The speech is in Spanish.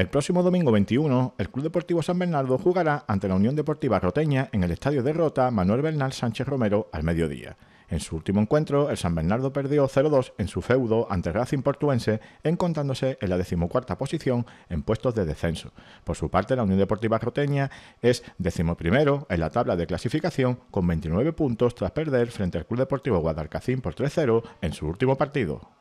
El próximo domingo 21, el Club Deportivo San Bernardo jugará ante la Unión Deportiva Roteña en el estadio de Rota Manuel Bernal Sánchez Romero al mediodía. En su último encuentro, el San Bernardo perdió 0-2 en su feudo ante Racing Portuense, encontrándose en la decimocuarta posición en puestos de descenso. Por su parte, la Unión Deportiva Roteña es decimoprimero en la tabla de clasificación con 29 puntos tras perder frente al Club Deportivo Guadalcacín por 3-0 en su último partido.